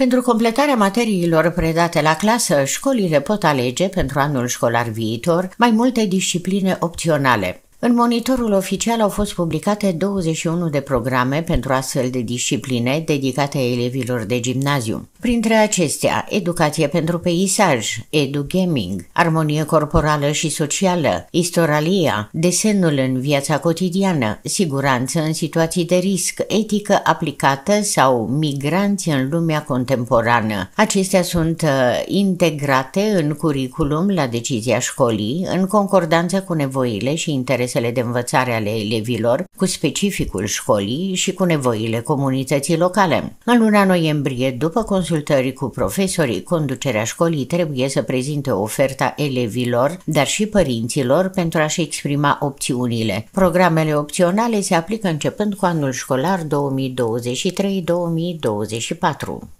Pentru completarea materiilor predate la clasă, școlile pot alege pentru anul școlar viitor mai multe discipline opționale. În monitorul oficial au fost publicate 21 de programe pentru astfel de discipline dedicate elevilor de gimnaziu. Printre acestea, educație pentru peisaj, edu-gaming, armonie corporală și socială, istoralia, desenul în viața cotidiană, siguranță în situații de risc, etică aplicată sau migranți în lumea contemporană. Acestea sunt uh, integrate în curriculum la decizia școlii, în concordanță cu nevoile și interesele de învățare ale elevilor, cu specificul școlii și cu nevoile comunității locale. În luna noiembrie, după consultare, consultării cu profesorii, conducerea școlii trebuie să prezinte oferta elevilor, dar și părinților, pentru a-și exprima opțiunile. Programele opționale se aplică începând cu anul școlar 2023-2024.